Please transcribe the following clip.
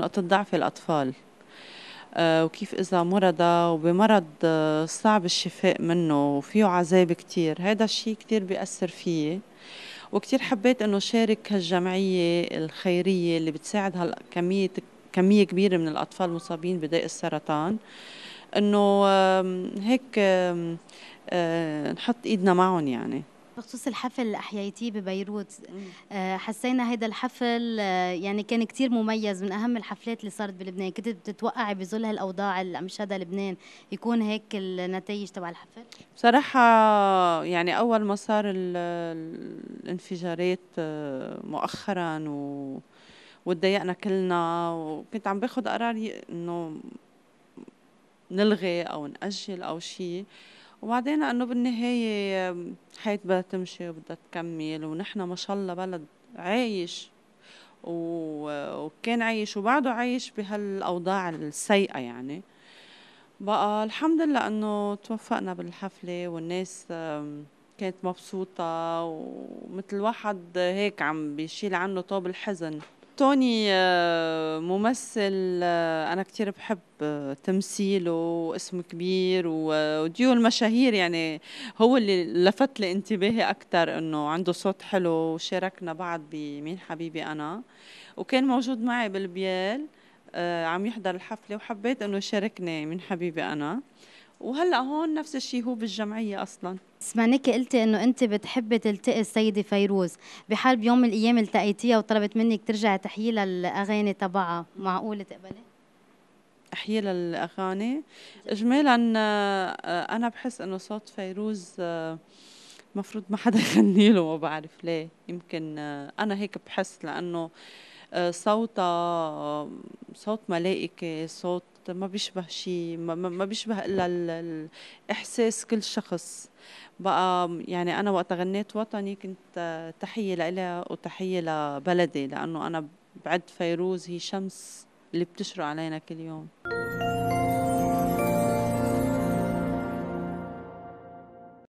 نقطة ضعف الأطفال آه، وكيف إذا مرضى وبمرض آه، صعب الشفاء منه وفيه عذاب كتير هذا الشيء كتير بيأثر فيي وكتير حبيت إنه شارك هالجمعية الخيرية اللي بتساعد هالكمية كمية كبيرة من الأطفال المصابين بداء السرطان إنه هيك آه، نحط إيدنا معهم يعني بخصوص الحفل اللي أحييتيه ببيروت آه، حسينا هذا الحفل آه، يعني كان كثير مميز من أهم الحفلات اللي صارت بلبنان كنت بتتوقعي بظل هالأوضاع اللي أمشدها لبنان يكون هيك النتائج تبع الحفل؟ بصراحة يعني أول ما صار الانفجارات آه، مؤخرا و وتضايقنا كلنا وكنت عم باخذ قرار انه نلغي او ناجل او شيء وبعدين انه بالنهاية حياة بدها تمشي وبدها تكمل ونحن ما شاء الله بلد عايش وكان عايش وبعده عايش بهالاوضاع السيئة يعني بقى الحمد لله انه توفقنا بالحفلة والناس كانت مبسوطة ومثل واحد هيك عم بيشيل عنه طوب الحزن توني آه، ممثل آه، انا كثير بحب آه، تمثيله واسم كبير وديو المشاهير يعني هو اللي لفت لي انتباهي اكثر انه عنده صوت حلو وشاركنا بعض بمين حبيبي انا وكان موجود معي بالبيال عم يحضر الحفله وحبيت انه يشاركني من حبيبي انا وهلا هون نفس الشيء هو بالجمعيه اصلا سمعنيك قلتي انه انت بتحبي تلتقي السيده فيروز بحال بيوم من الايام التقيتيها وطلبت منك ترجعي تحيي لها الاغاني تبعها معقوله تقبلي احيي لها الاغاني اجمالا آه، انا بحس انه صوت فيروز المفروض آه، ما حدا يغني له ما بعرف ليه يمكن آه، انا هيك بحس لانه صوتها صوت ملائكه صوت بالضبط ما بيشبه شيء ما, ما بيشبه الا الاحساس كل شخص بقى يعني انا وقت غنيت وطني كنت تحيه لإلها وتحيه لبلدي لانه انا بعد فيروز هي شمس اللي بتشرق علينا كل يوم